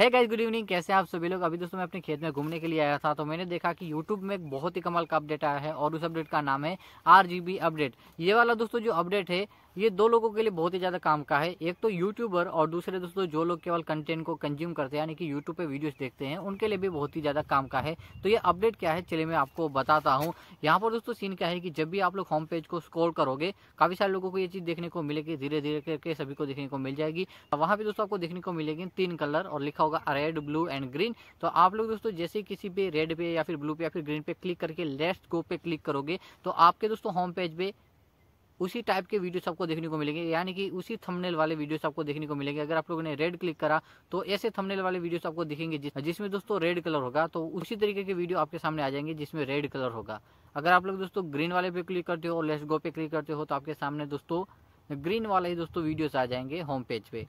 है guys good evening कैसे आप सभी लोग अभी दोस्तों मैं अपने खेत में घूमने के लिए आया था तो मैंने देखा कि यूट्यूब में एक बहुत ही कमाल का अपडेट आया है और उस अपडेट का नाम है आर अपडेट ये वाला दोस्तों जो अपडेट है ये दो लोगों के लिए बहुत ही ज़्यादा काम का है एक तो यूट्यूबर और दूसरे दोस्तों जो लोग केवल कंटेंट को कंज्यूम करते हैं यानी कि यूट्यूब पे वीडियोस देखते हैं उनके लिए भी बहुत ही ज़्यादा काम का है तो ये अपडेट क्या है चलिए मैं आपको बताता हूँ यहाँ पर दोस्तों सीन क्या है कि जब भी आप लोग होम पेज को स्कोर करोगे काफ़ी सारे लोगों को ये चीज़ देखने को मिलेगी धीरे धीरे करके सभी को देखने को मिल जाएगी वहां पर दोस्तों आपको देखने को मिलेगी तीन कलर और लिखा होगा रेड ब्लू एंड ग्रीन तो आप लोग दोस्तों जैसे किसी पे रेड पे या फिर ब्लू पे या फिर ग्रीन पे क्लिक करके लेफ्ट गो पे क्लिक करोगे तो आपके दोस्तों होम पेज पे उसी टाइप के वीडियो सबको देखने को मिलेंगे यानी कि उसी थंबनेल वाले वीडियो सबको देखने को मिलेंगे अगर आप लोगों ने रेड क्लिक करा तो ऐसे थंबनेल वाले वीडियो सबको दिखेंगे जिसमें दोस्तों रेड कलर होगा तो उसी तरीके के वीडियो आपके सामने आ जाएंगे जिसमें रेड कलर होगा अगर आप लोग दोस्तों ग्रीन वाले पे क्लिक करते हो और लेट्स गो पे क्लिक करते हो तो आपके सामने दोस्तों ग्रीन वाले ही दोस्तों वीडियोस आ जाएंगे होम पेज पे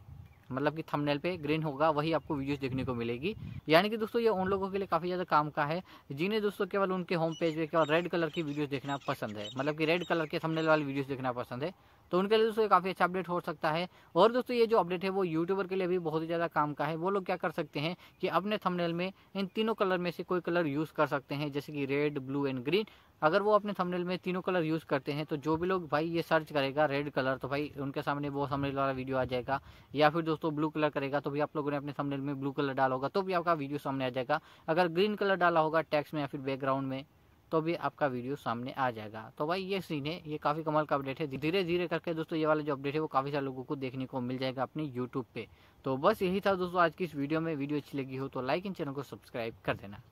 मतलब कि थंबनेल पे ग्रीन होगा वही आपको वीडियोस देखने को मिलेगी यानी कि दोस्तों ये उन लोगों के लिए काफ़ी ज़्यादा काम का है जिन्हें दोस्तों केवल उनके होम पेज पे केवल रेड कलर की वीडियोस देखना पसंद है मतलब कि रेड कलर के थंबनेल वाली वीडियोस देखना पसंद है तो उनके लिए दोस्तों काफ़ी अच्छा अपडेट हो सकता है और दोस्तों ये जो अपडेट है वो यूट्यूबर के लिए भी बहुत ही ज़्यादा काम का है वो लोग क्या कर सकते हैं कि अपने थमनेल में इन तीनों कलर में से कोई कलर यूज़ कर सकते हैं जैसे कि रेड ब्लू एंड ग्रीन अगर वो अपने थंबनेल में तीनों कलर यूज़ करते हैं तो जो भी लोग भाई ये सर्च करेगा रेड कलर तो भाई उनके सामने वो थंबनेल वाला वीडियो आ जाएगा या फिर दोस्तों ब्लू कलर करेगा तो भी आप लोगों ने अपने सामने में ब्लू कलर डाला होगा तो भी आपका वीडियो सामने आ जाएगा अगर ग्रीन कलर डाला होगा टैक्स में या फिर बैकग्राउंड में तो भी आपका वीडियो सामने आ जाएगा तो भाई ये सीन है ये काफ़ी कमाल का अपडेट है धीरे धीरे करके दोस्तों ये वाला जो अपडेट है वो काफ़ी सारे लोगों को देखने को मिल जाएगा अपने यूट्यूब पे तो बस यही था दोस्तों आज की इस वीडियो में वीडियो अच्छी लगी हो तो लाइक इन चैनल को सब्सक्राइब कर देना